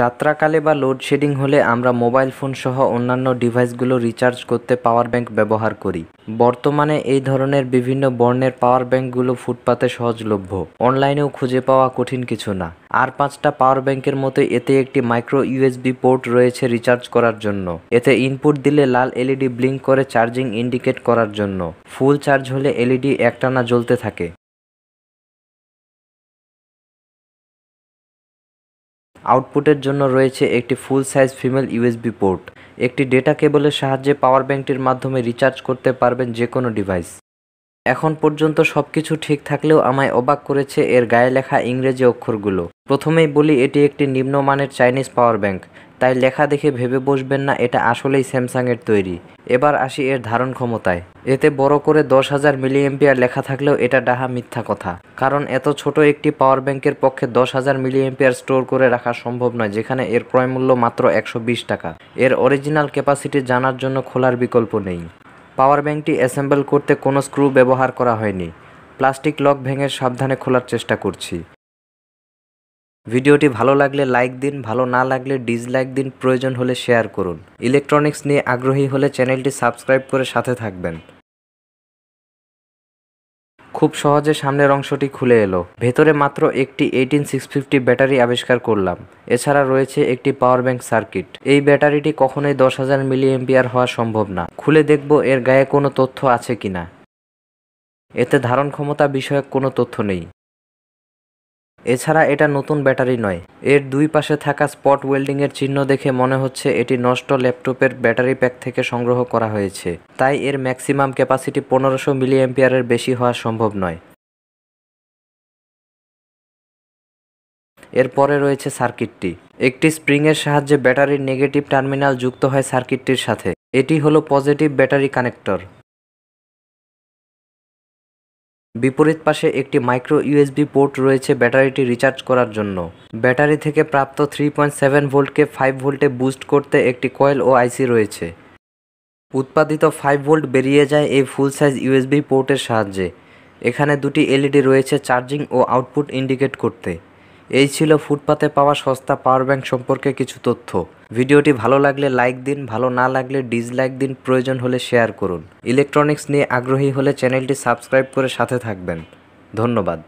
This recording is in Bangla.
যাত্রাকালে বা লোডশেডিং হলে আমরা মোবাইল ফোন সহ অন্যান্য ডিভাইসগুলো রিচার্জ করতে পাওয়ার ব্যাংক ব্যবহার করি বর্তমানে এই ধরনের বিভিন্ন বর্ণের পাওয়ার ব্যাংকগুলো ফুটপাতে সহজলভ্য অনলাইনেও খুঁজে পাওয়া কঠিন কিছু না আর পাঁচটা পাওয়ার ব্যাংকের মতো এতে একটি মাইক্রো ইউএসবি পোর্ট রয়েছে রিচার্জ করার জন্য এতে ইনপুট দিলে লাল এলইডি ব্লিঙ্ক e করে চার্জিং ইন্ডিকেট করার জন্য ফুল চার্জ হলে এলইডি e একটানা জ্বলতে থাকে আউটপুটের জন্য রয়েছে একটি full size female USB port একটি ডেটা কেবলের সাহায্যে পাওয়ার ব্যাঙ্কটির মাধ্যমে রিচার্জ করতে পারবেন যে কোনো ডিভাইস এখন পর্যন্ত সব কিছু ঠিক থাকলেও আমায় অবাক করেছে এর গায়ে লেখা ইংরেজি অক্ষরগুলো প্রথমেই বলি এটি একটি নিম্নমানের চাইনিজ পাওয়ার ব্যাঙ্ক তাই লেখা দেখে ভেবে বসবেন না এটা আসলেই স্যামসাংয়ের তৈরি এবার আসি এর ধারণ ক্ষমতায় এতে বড় করে দশ হাজার মিলিএম্পিয়ার লেখা থাকলেও এটা ডাহা মিথ্যা কথা কারণ এত ছোট একটি পাওয়ার ব্যাংকের পক্ষে দশ হাজার মিলিএম্পিয়ার স্টোর করে রাখা সম্ভব নয় যেখানে এর ক্রয়মূল্য মাত্র একশো টাকা এর অরিজিনাল ক্যাপাসিটি জানার জন্য খোলার বিকল্প নেই পাওয়ার ব্যাংকটি অ্যাসেম্বল করতে কোনো স্ক্রু ব্যবহার করা হয়নি প্লাস্টিক লক ভেঙে সাবধানে খোলার চেষ্টা করছি ভিডিওটি ভালো লাগলে লাইক দিন ভালো না লাগলে ডিসলাইক দিন প্রয়োজন হলে শেয়ার করুন ইলেকট্রনিক্স নিয়ে আগ্রহী হলে চ্যানেলটি সাবস্ক্রাইব করে সাথে থাকবেন খুব সহজে সামনের অংশটি খুলে এলো ভেতরে মাত্র একটি এইটিন সিক্স ফিফটি ব্যাটারি আবিষ্কার করলাম এছাড়া রয়েছে একটি পাওয়ার ব্যাঙ্ক সার্কিট এই ব্যাটারিটি কখনোই দশ হাজার মিলি এম্পিয়ার হওয়া সম্ভব না খুলে দেখব এর গায়ে কোনো তথ্য আছে কিনা এতে ধারণ ক্ষমতা বিষয়ক কোনো তথ্য নেই এছাড়া এটা নতুন ব্যাটারি নয় এর দুই পাশে থাকা স্পট ওয়েল্ডিংয়ের চিহ্ন দেখে মনে হচ্ছে এটি নষ্ট ল্যাপটপের ব্যাটারি প্যাক থেকে সংগ্রহ করা হয়েছে তাই এর ম্যাক্সিমাম ক্যাপাসিটি পনেরোশো মিলি অ্যাম্পিয়ারের বেশি হওয়া সম্ভব নয় এরপরে রয়েছে সার্কিটটি একটি স্প্রিংয়ের সাহায্যে ব্যাটারির নেগেটিভ টার্মিনাল যুক্ত হয় সার্কিটটির সাথে এটি হলো পজিটিভ ব্যাটারি কানেক্টর বিপরীত পাশে একটি মাইক্রো ইউএসবি পোর্ট রয়েছে ব্যাটারিটি রিচার্জ করার জন্য ব্যাটারি থেকে প্রাপ্ত থ্রি পয়েন্ট সেভেন ভোল্টকে ফাইভ ভোল্টে বুস্ট করতে একটি কয়েল ও আইসি রয়েছে উৎপাদিত ফাইভ ভোল্ট বেরিয়ে যায় এই ফুল সাইজ ইউএসবি পোর্টের সাহায্যে এখানে দুটি এলইডি রয়েছে চার্জিং ও আউটপুট ইন্ডিকেট করতে এই ছিল ফুটপাতে পাওয়া সস্তা পাওয়ার ব্যাংক সম্পর্কে কিছু তথ্য ভিডিওটি ভালো লাগলে লাইক দিন ভালো না লাগলে ডিসলাইক দিন প্রয়োজন হলে শেয়ার করুন ইলেকট্রনিক্স নিয়ে আগ্রহী হলে চ্যানেলটি সাবস্ক্রাইব করে সাথে থাকবেন ধন্যবাদ